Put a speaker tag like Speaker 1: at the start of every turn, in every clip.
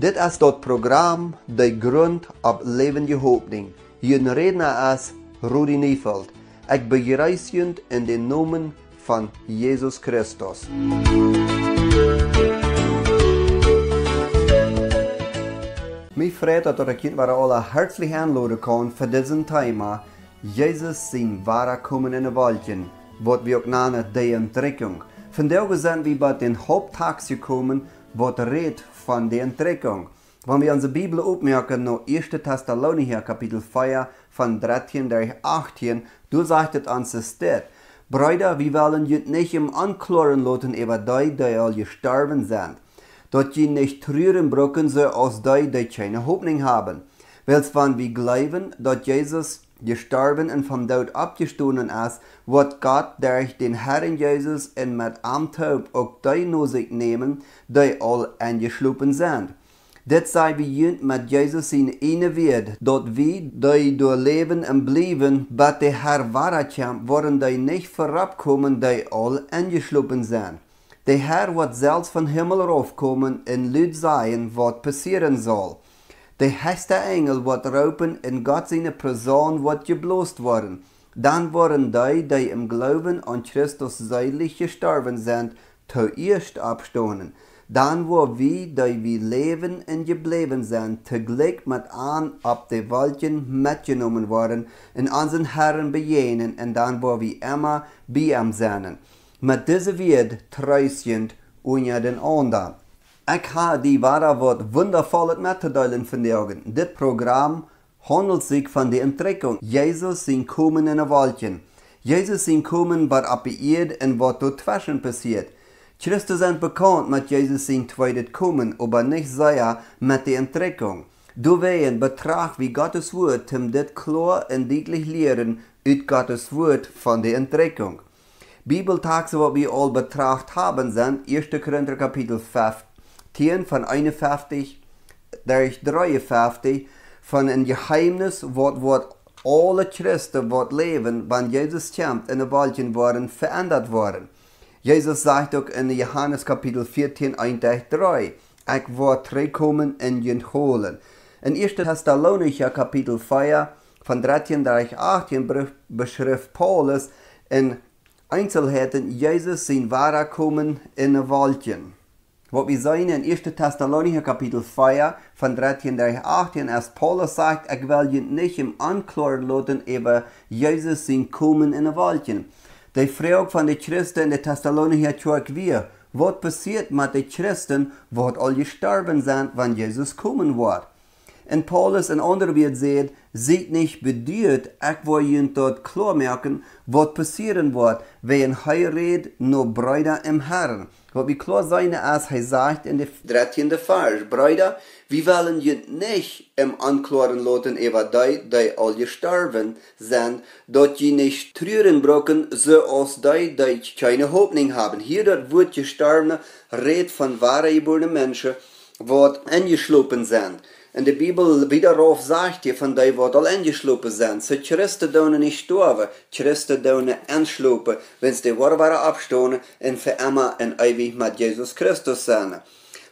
Speaker 1: Dit is dat programma De Grond op Levende Hoopding. Je redner is Rudy Neefeld. Ik begrijp je in de namen van Jezus Christus. Mijn freut dat ik jullie alle hartelijk aanladen kan voor deze thema. Jezus zijn ware komen in de wolken, wat we ook namen de ontdekking. Vandaag zijn we bij den Haupttags gekomen, wat redt von der Entreckung. Wenn wir unsere Bibel aufmerken, no 1. Thessalonicher, Kapitel 4, von 13 durch 18, du sagtet uns es dort, Brüder, wir wollen jüt nicht im Ankloren loten über die, die all gestorben sind, dort je nicht trüren brücken so aus die, die keine Hoffnung haben, weil wann wir glauben, dass Jesus gestorben und von dort abgestoßen ist, wird Gott durch den Herrn Jesus in mit Amtaub auch die sich nehmen, die all eingeschlupen sind. Dit wie bejunt met Jezus in ene dat wie die door leven en blijven bat de Herr waarheid worden die niet verabkomen, die al ingeslopen zijn. De Herr wordt zelfs van hemel raufkomen en luid zijn wat passieren zal. Der heste engel wird roepen in God zijn persoon wordt gebloosd worden. Dann worden die die im Glauben an Christus seilig gestorben sind, zuerst abstohnen. Dann wo wir, die wir leben und geblieben sind, zugleich mit an ab de Wolken mitgenommen worden, in unseren Herren bejenen, und dann wo wir immer bei ihm sein. Mit diesem wird tröstend unter den anderen. Ich habe die ware woord wondervol het von te Augen. vandaag. Programm programma handelt zich van de onttrekking. Jezus zijn kommen in een Waldchen. Jesus ist komen wat op de en wat door tussen passiert. Christen zijn bekend met Jezus zijn tweede komen, maar niet sehr mit der Entdeckung. Du wehen betracht wie Gottes Wort hem das klar und deutlich lehren über Gottes Wort von der Entdeckung. Bibeltag, so was wir all betracht haben, sind 1. Korinther Kapitel 5, Existieren von einer Fähigkeit durch drei von ein Geheimnis, wird, wird alle Christen, wird leben, wenn Jesus kommt, in der Waldchen waren, verändert worden. Jesus sagt auch in Johannes Kapitel 14, 1, 3, ich werde zurückkommen in den holen. In 1. Thessalonicher Kapitel 4, von 13 18 beschrift Paulus in Einzelheiten Jesus sein wahrer Kommen in den Waldchen. Was wir sehen in 1. Thessalonicher Kapitel 4 von 13 durch 18, als Paulus sagt, ich will nicht im Anklor laden über Jesus sein Kommen in der Waldchen. Die Frage von den Christen in der Thessalonicher Kirche wir, was passiert mit den Christen, wo alle gestorben sind, wenn Jesus kommen wird? En Paulus en anderen wird sehen, seid nicht bedürft, ich will ihnen dort klar merken, was passieren wird, wenn heirat nur Brüder im Herrn. Was wir klar sein, als er sagt in der 13. Vers, Brüder, wir wollen ihnen nicht im Anklaren lassen, über die, die all gestorben sind, dort ihr nicht trüren brocken, so als die, die keine Hoffnung haben. Hier dort wird gestorben, redet von geborenen Menschen, die eingeschlopen sind. In der Bibel wiederhof sagt je van die wat al ingeslopen zijn. Ze Christen dürfen nicht sterben, Christen dürfen doen wenn sie die ware abstonen und für immer en ewig mit Jesus Christus zijn.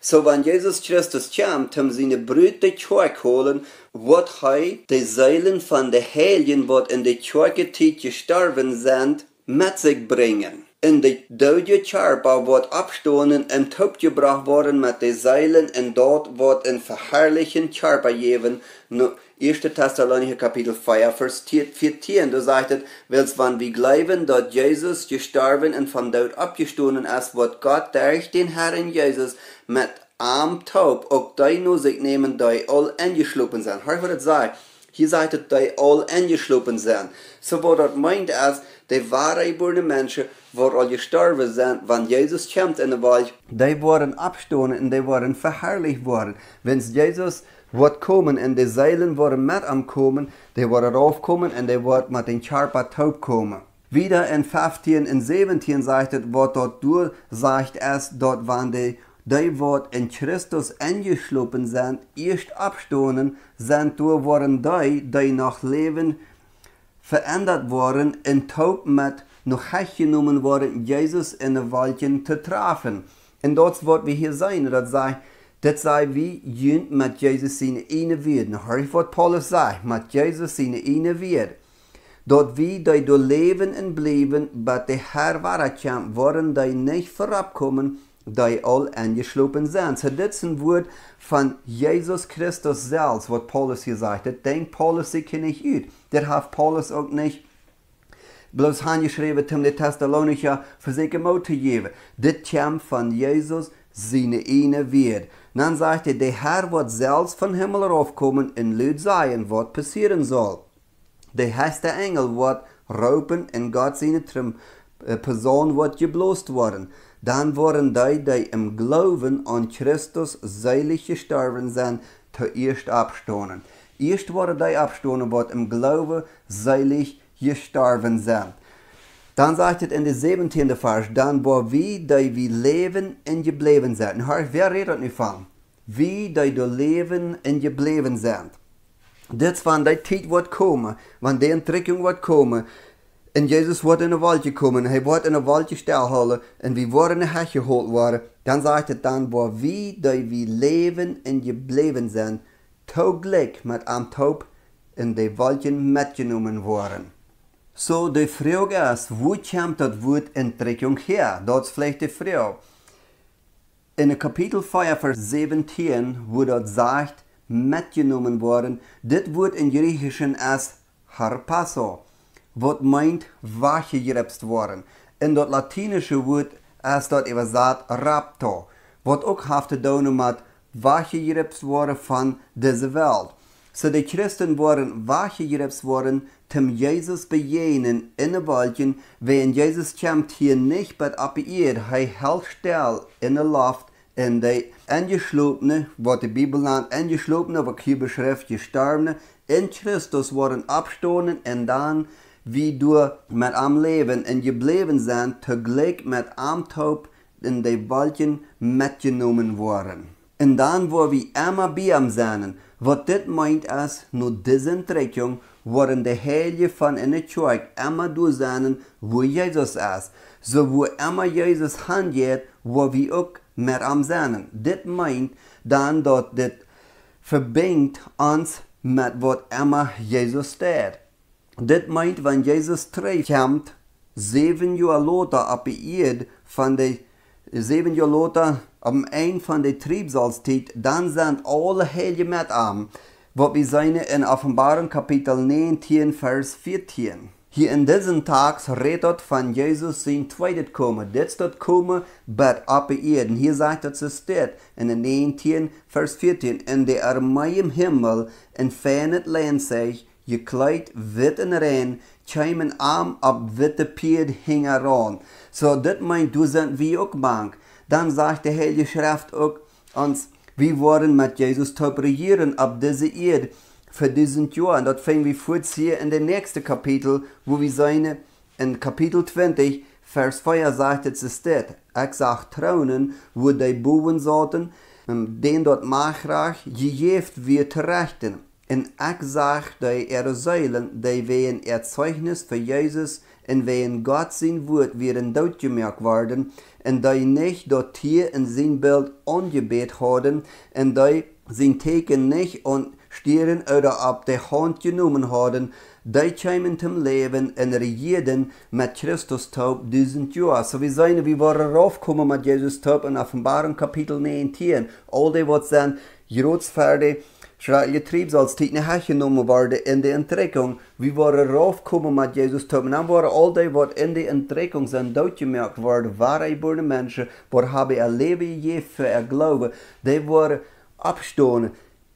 Speaker 1: So wenn Jesus Christus kommt, um seine Brüder zurückholen, wird er die Seelen von den Heiligen, die in der Kirche gestorben sind, mit sich bringen. In de duidje tjarpa wordt opstonen en gebracht worden mit den Seilen und dort wird een verherrlichen tjarpa geben. No, 1. Thessalonicher Kapitel 5, Vers 14, du sagt es, wann wir glauben, dass Jesus gestorben und von dort abgestohlen ist, wird Gott durch den Herrn Jesus mit Arm taub, auch deine Musik nehmen, die all eingeschluppen sind. Hör, was das sagt. Hier sagt er, die all eingeschlopen sind. So was das meint ist, die wahre wahrgeborenen Menschen, die alle gestorben sind, wenn Jesus kommt in der Welt, die waren abstoßen und die waren verherrlicht worden. Wenn Jesus wird kommen und die Seelen waren mit am kommen, die waren raufkommen und die waren mit den Körper taub kommen. Wieder in 15 und 17 sagt es, was dort durch sagt es, dort waren die die wat in Christus eingeschlopen sind, erst abstohnen, sind durch waren die, die nach Leben verändert waren, in Taub mit noch genommen worden, Jesus in den Waldchen zu treffen. Und das wird wir hier sein, das sei, das sei wie jünd mit Jesus in eine wird. Hör ich, was Paulus sagt, mit Jesus in eine wird. Dort wie die durch Leben und Bleiben bei der Herr war, waren die nicht vorabkommen, die all eingeschlopen sind. das ist ein Wort von Jesus Christus selbst, was Paulus hier sagt. Das denkt Paulus sich nicht gut. Das hat Paulus auch nicht bloß handgeschrieben, um die Thessalonicher für sich Mut zu geben. Das kommt von Jesus, seine eine Wert. Dann sagt er, der Herr wird selbst von Himmel raufkommen und Lüd sein, was passieren soll. Der erste Engel wird raupen und Gott seine äh, Person wird geblost worden dann waren die, die im Glauben an Christus selig gestorben sind, zuerst abstohnen. Erst waren die abstohnen, die im Glauben selig gestorben sind. Dann sagt es in der 17. Vers, dann war wie, die wir leben und geblieben sind. Hör, wer redet nicht von? Wie, die du leben und geblieben sind. Das von der Zeit wird kommen, wann die Entrickung wird kommen, En Jezus wordt in de waldje komen, hij wordt in de waldje stilhouden en wie worden in de hek gehoord worden, dan zegt het dan waar wie die wie leven en gebleven zijn, togelijk met am taub in de waldje metgenomen worden. So, die Frage ist, wo kommt das Wort Entreckung her? Das ist vielleicht die Frage. In Kapitel 4, Vers 17, wo das sagt, mitgenommen worden, das Wort in Griechischen als Harpasso wat meint wache wachgegrept worden. In dat latinische Wort ist dat übersetzt rapto, wat ook heeft te wache met worden von dieser Welt. So die Christen wurden wache wachgegrebt worden, dem Jesus bejenen in der Wolken, wenn Jesus kommt hier nicht bei ab ihr, hei hält still in der Luft, in de angeschlopene, wat die Bibel nennt, angeschlopene, wat hier beschrift, gestorbene, in Christus wurden abstohlen und dann wie du mit am Leben in geblieben Leben sein, zugleich mit am Taub in de Waldchen mitgenommen worden. En dan wo wir immer bij am sein, wat dit meint is, nu deze trekking worden de Heilige von de Kirche immer durch sein, wo Jesus is. So wo immer Jezus handelt, wo wir ook met am zijn. Dit meint dan dat dit verbindt ons met wat immer Jezus deed. Dit meint, wanneer Jezus terugkomt, zeven jaar later op de eerd van de zeven jaar later am eind van de triebsalstijd, dan zijn alle heilige met aan, wat we zijn in Offenbarung kapitel 19 vers 14. Hier in deze Tags redet von Jesus sein komen. Kommen. Das komen Kommen wird Hier zegt het es steht in 19, Vers 14. In de Armee im Himmel het Land zich. Je kleid wit en rein, chimen arm ab witte pied hinger aan. So dit meint, du sind wie ook bang. Dann sagt der Heilige Schrift ook uns, wie worden mit Jesus te ab diese Erde für diesen Jahr. Und das fangen wir kurz hier in dem nächsten Kapitel, wo wir seine, in Kapitel 20, Vers 4 sagt, es ist dit. Ich sag Traunen, wo die Buben sollten, den dort Machrach, je jeft wir rechten. In Achsach der ihre Säulen, die wehen ihr Zeugnis für Jesus in wehen Gott sein Wort werden deutgemerkt worden, und die nicht dort hier in sein Bild angebet haben, und die sein Teken nicht und Stieren oder ab der Hand genommen haben, die kämen zum Leben und regierten mit Christus taub diesen Jahr. So wie seine, wie wir raufkommen mit Jesus taub in Offenbarung Kapitel 19. All die, was dann Jerusalem Sverige trivselstid när här genom var worden in de entrekking, Vi var rauf kommen med Jesus tömmen. Han var aldrig vart in de enträckung sen deutgemerkt var vara i burne människor, var habe er leve i geloven. er glaube. Det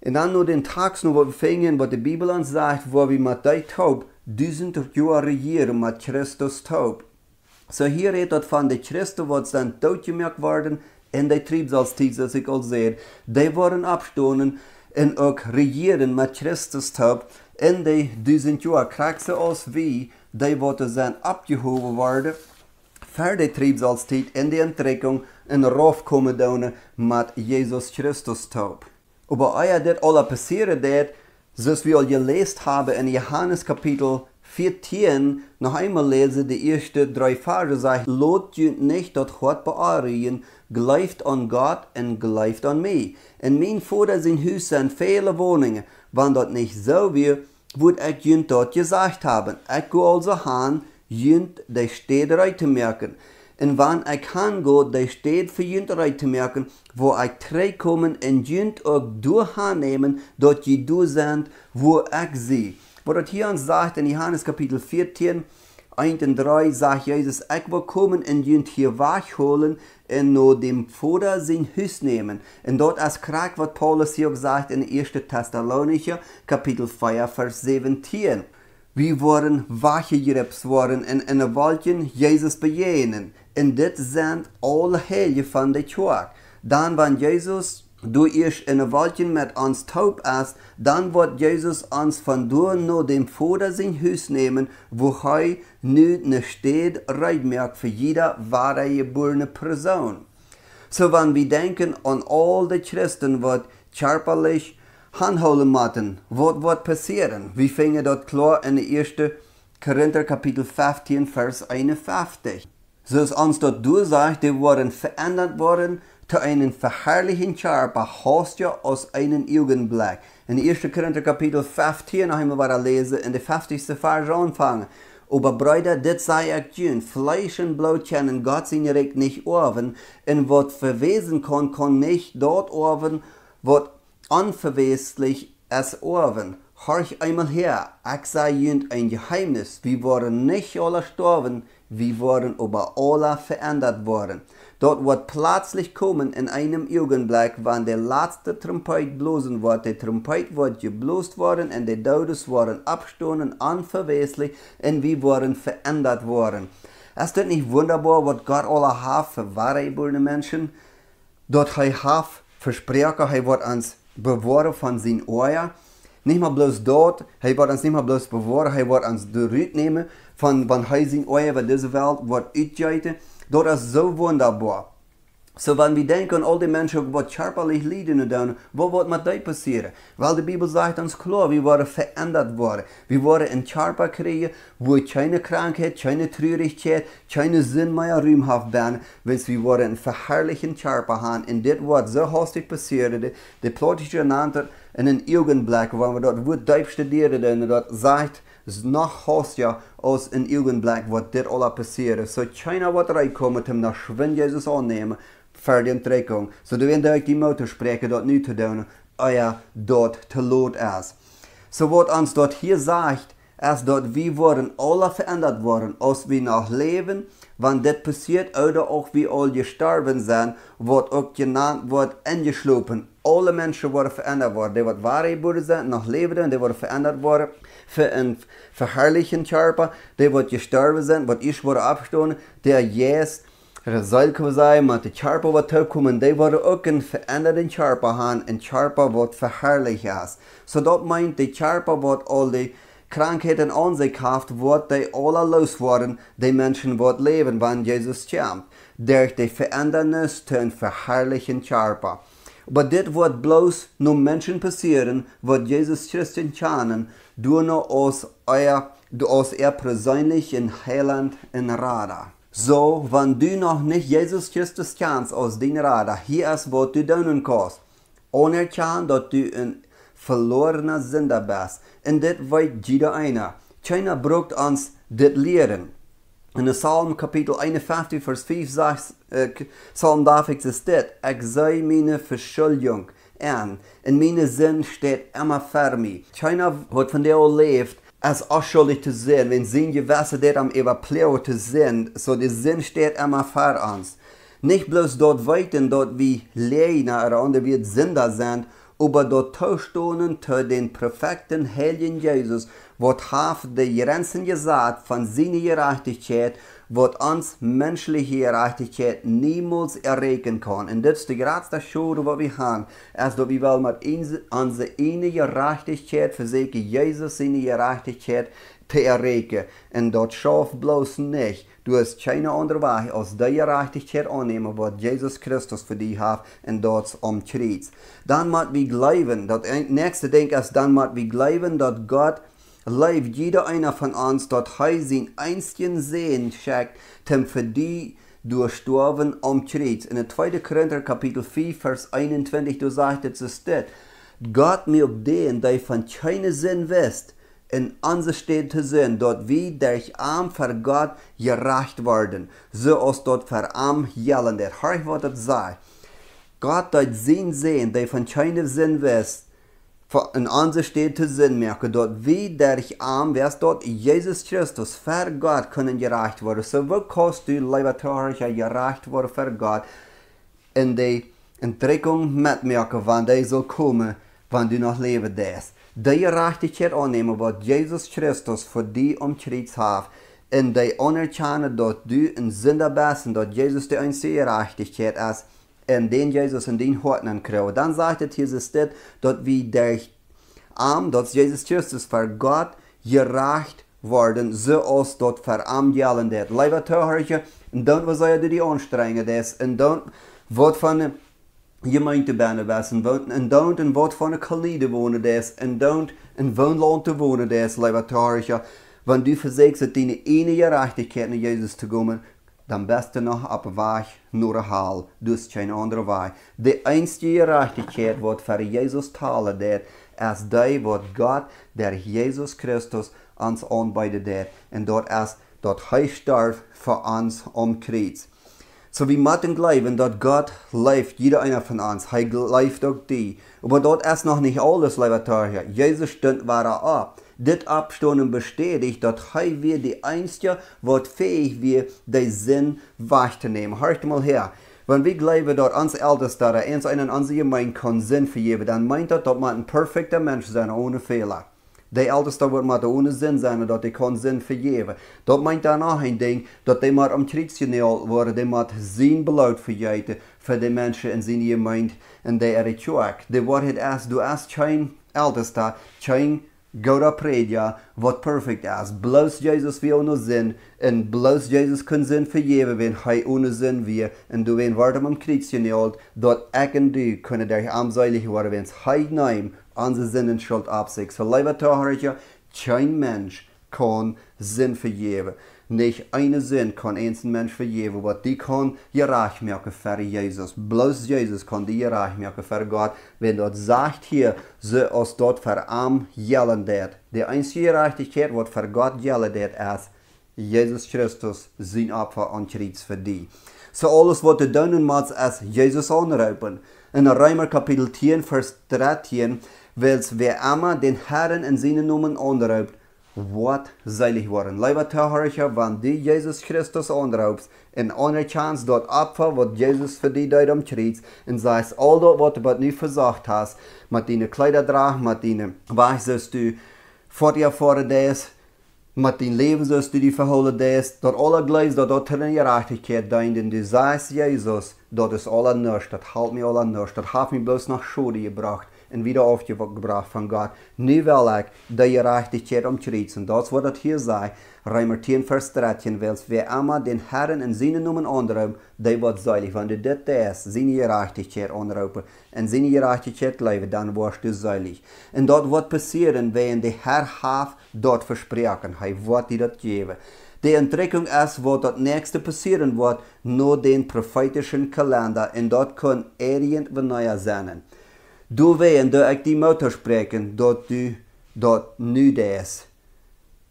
Speaker 1: En dan nog den tags nog wat fingen wat de Bibel aan zegt, waar vi met die taub duizend jaar regeren met Christus taub. Zo so hier heet dat van de Christen wat zijn doodgemerkt worden in de tribsalstijd, zoals ik al zei. Die worden abstonden. en ook regeringen med Kristus topp en de duizend jaar krijgen oss wie die wat zijn opgehoven worden voor de triebsalstijd in de entrekking en rof komen doen met Jezus Christus topp. Aber euer det alle passieren det, zoals wir al gelesen haben in Johannes Kapitel 14, noch einmal lese die erste drei Verse, sagt, Lot nicht dort Gott bearbeiten, gelijft aan God en gelijft aan mij. En mijn vader zijn huis zijn vele woningen. Wanneer dat niet zo weer, wordt ik junt dat gezegd hebben. Ik ga also gaan, junt de stederij te merken. En wanneer ik gaan ga, de sted voor junterij te merken, wo ich terugkomen und junt ook doorgaan nemen, dat je door wo ich zie. Wat het hier ons sagt in Johannes Kapitel 14, 1 und 3 sagt Jesus, ich will kommen und jünt hier wachholen, nur dem Pfuder sein Hüß nehmen. Und dort als krank, was Paulus hier sagt in 1. Thessalonicher, Kapitel 4, Vers 17. Wir waren wache Jerebs worden in einer wollten Jesus begegnen. Und das sind alle Helge von der Kirche. Dann, wenn Jesus Du ich in Waldchen mit uns taub ist, dann wird Jesus uns von dort nur dem Vater sein Hus nehmen, wo hei nu ne steht Reitmerk für jeder wahre geborene Person. So wann wir denken an all die Christen, wird körperlich handholen matten, was wird passieren? Wir fingen dort klar in der 1. Korinther Kapitel 15, Vers 51. So ist uns dort durchsagt, die wurden verändert worden, zu einem verherrlichen Char behaust ja aus einem Augenblick. In 1. Korinther Kapitel 15 noch einmal war lesen, in der 50. Vers anfangen. Aber Brüder, das sei auch dünn. Fleisch und Blut können Gott sein Recht nicht oben. In was verwesen kann, kann nicht dort oben, was unverweslich ist oben. Horch einmal her, ich sei jünd ein Geheimnis. Wir waren nicht alle gestorben, wir waren aber alle verändert worden. Dort wird plötzlich kommen, in einem Augenblick, wann der letzte Trompet blosen wird. Der Trompet wird geblost worden und die Todes waren abgestoßen, unverweslich und wir waren verändert worden. Ist das nicht wunderbar, was Gott alle hat für wahre Menschen? Dort hat er versprochen, er wird uns bewahren von seinen Eier. Nicht mal bloß dort, er wird uns nicht mal bloß bewahren, er wird uns durchnehmen von, er seinen Eier, weil diese Welt wird ausgeiten. Dat is zo wonderbaar. Zo, so, we wir denken, all die mensen die körperlich leiden, dann, wo wird met die passieren? Weil die Bibel sagt uns klar, wir werden verändert worden. Wir werden einen charpa kriegen, wo keine Krankheit, keine Traurigkeit, keine Sinn mehr rühmhaft werden, weil wir een einen verherrlichen charpa haben. dit dit zo so hastig De die, die plötzlich in einem Augenblick, we wir dort diep studieren, en dort sagt, znach hostia aus in Black wat dit alle passerar. So China wat eruit kommer till när sven Jesus annem för trekking. träckung. Så du vänder die emot att spreka nu te doen, öja ah dot te låt är. So wat ons hier sagt is dat wie worden alle veranderd worden, als wie nog leven, wann dit passiert oder auch wie all gestorben zijn, wordt ook genannt wordt ingeslopen. Alle mensen worden veranderd worden. Die wat ware worden zijn, nog leven, die worden veranderd worden für einen verherrlichen Körper, der wird gestorben sein, wird ich wurde abgestoßen, der jetzt Resulke sein, mit dem Körper wird herkommen, der wurde auch einen veränderten Körper haben, ein Körper wird verherrlicht ist. So das meint, der Körper wird all die Krankheiten an sich haft, wird die alle los worden, die Menschen wird leven wenn Jesus kommt, durch die Verändernis zu einem verherrlichen Körper. Maar dit wordt bloos nur Menschen passieren, wat Jesus Christus kennen, nur aus, euer, aus ihr persönlichen Heiland in Rada. So, wenn du noch nicht Jesus Christus kennst aus den Rada, hier ist, was du tun kannst. Chan, dass du ein verlorener Sünder bist. In das weit jeder einer. China braucht uns das Lehren. In de Psalm kapitel 51 vers 5 zegt, uh, Psalm David is dit, Ik zei mijn an. In meiner Sinn steht immer für mich. China hat von der lebt, als unschuldig zu sehen, wenn sein Gewässer der am Überpläuen zu sein, so der Sinn steht immer für uns. Nicht bloß dort weiten, dort wie Leina oder wie Sinder sind, aber dort Taustonen zu den perfekten Heiligen Jesus, wat heeft de grenzen gezet van zijn gerechtigheid, wat ons menselijke gerechtigheid niemals erreken kan. En dit is de grootste schuld wat we hebben, is dat we wel met onze ene gerechtigheid verzekeren Jezus zijn gerechtigheid te erreken. En dat schafft bloos niet. Du hast keine andere Wahl als die Gerechtigkeit annehmen, was Jesus Christus für dich hat und dort am Kreuz. Dann muss wir glauben, das nächste Ding ist, dann moet wir glauben, dat Gott Leif, jeder einer von uns dort heisin einstien sehen schickt, dem für die durchstorben am In der 2. Korinther Kapitel 4, Vers 21, du sagtest es ist Gott mir ob den, der von keine Sinn wisst, in unser Städte sind, dort wie durch Arm für Gott gerecht werden, so aus dort für Arm jelen, der Herr, was sei. Gott dort sehen sehen, der von keine Sinn wisst, in steht zu sehen, merke dort wie der arm wärst dort Jesus Christus für Gott können gereicht worden. So wo kost du leibatorischer gereicht worden für Gott in die Entdeckung mitmerken, wann die soll kommen, wann du noch leben darfst. Die Gerechtigkeit annehmen, was Jesus Christus für dich umkreuz hat. In die anerkennen, dort du in Sünder bist und dort Jesus die einzige Gerechtigkeit ist in den Jesus, in den Horten kreu. Dann sagt Jesus steht, dort wie der Arm, dort Jesus Christus für Gott gereicht worden, so als dort verarmt die allen der. Leiber Töhörche, und dann was soll die anstrengen das, und dann wird von gemeente binnen wessen, und dann in wird von der Kalide wohnen das, und dann in Wohnland te wohnen das, Leiber Töhörche. Wenn du versägst, deine eine Gerechtigkeit in Jesus zu kommen, dann beste nog op weg naar hal, dus keine andere weg. Die einzige gerechtigheid die für Jesus talen wird, ist die die Gott, der Jesus Christus, uns anbeide wird. Und dort ist dort hij stierf voor ons om Kreuz. So wir müssen glauben, dass Gott lebt, jeder einer von uns. Er lebt auch die. Aber dort ist noch nicht alles, liebe Tarja. Jesus stimmt war er ab dit abstånden bestätigt att hei wir die einstja vart fähig wir den Sinn wahrzunehmen. Hört mal her. Wenn wir glauben, dass unsere Älteste eins einen unsere Gemeinde kann Sinn vergeben, dann meint das, dass man ein perfekter Mensch sein ohne Fehler. Der Älteste wird mal ohne Sinn sein, dass die kann Sinn vergeben. Das meint danach ein Ding, dass die mal am traditionell werden, die mal Sinn belaut vergeben für die Menschen in seiner Gemeinde in der Kirche. Die Wahrheit ist, du hast kein Ältester, kein Godapredia wat perfect as. Bloß Jesus wie ohne Sinn. En bloß Jesus kann Sinn vergeben, wenn hei ohne Sinn wie. En du wen wart am Kriegsgenialt, dort ek en du können der armseilig werden, wenns hei neim unsere Sinn und Schuld absigt. So leiber Taharja, kein Mensch kann Sinn vergeben. Nicht eine Sinn kann einzeln Mensch vergeben, aber die kann ihr Reich merken für Jesus. Bloß Jesus kann die ihr Reich merken für Gott, wenn dort sagt hier, so aus dort für arm jellen det. Die einzige Gerechtigkeit, was für Gott jellen det, ist Jesus Christus, sein Opfer und Kreuz für die. So alles, was du tun musst, ist Jesus anrufen. In Römer Kapitel 10, Vers 13, weil wer immer den Herrn in seinen Namen anruft, Wat selig worden. Lieve toehoorders, want die Jezus Christus aanroept en Chance dat offer wat Jezus voor die deed om en zij al dat wat wat nu versagt hast, met die klederdraag, met die weg zoals du voor dir voor deed, met die leven zoals du die verholen deed, dat alle gleis dat dat in gerechtigheid deint en du zeist Jezus, dat is alle nurs, dat halt me alle nurs, dat heeft me bloß naar schulden gebracht und wieder aufgebracht von Gott. Nu will ich, dass ihr euch die Zeit umschreit. Und das wird hier sein. Römer 10, Vers 13, weil wer immer den Herrn dus in seinen Namen anrufen, der wird selig. Wenn du das tust, seine Gerechtigkeit anrufen und seine Gerechtigkeit leben, dann wirst du en Und dort wird passieren, wenn der Herr hat dort versprechen, er wird dir das geben. Die Entdeckung ist, was das nächste passieren wird, nur den prophetischen Kalender und dort kann irgendwann neuer sein doe ik die motor spreken, dat u dat nu des.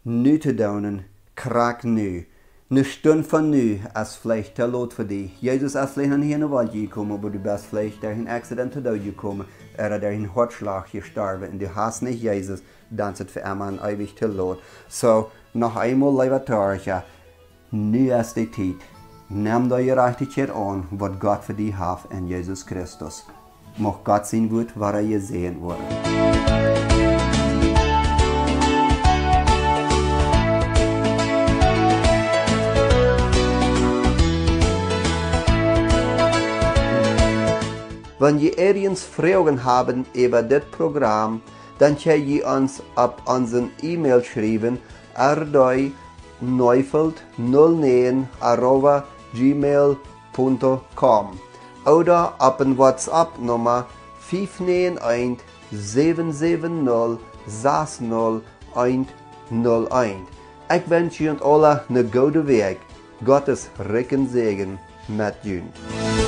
Speaker 1: Nu te donen, kraak nu. Nu stund van nu, als vlecht te lood voor die. Jezus als vlecht aan nou hier in de wald gekomen, maar de best vlecht der in accident te dood gekomen. Er der in hartslag gestorven en du haast niet Jezus, dan zit voor hem en eeuwig te lood. So, nog eenmaal levatorja. Nu is de tijd. Neem dat je rechtigheid aan, wat God voor die haf in Jezus Christus. macht Mochkatzin wird, war er gesehen worden. Wenn ihr irgendwelche Fragen haben über das Programm, dann könnt ihr uns auf unseren E-Mail schreiben ardoi neufeld 09 gmail.com oder ab in WhatsApp-Nummer 591 770 60101. Ich wünsche euch alle einen guten Weg. Gottes Rücken mit euch.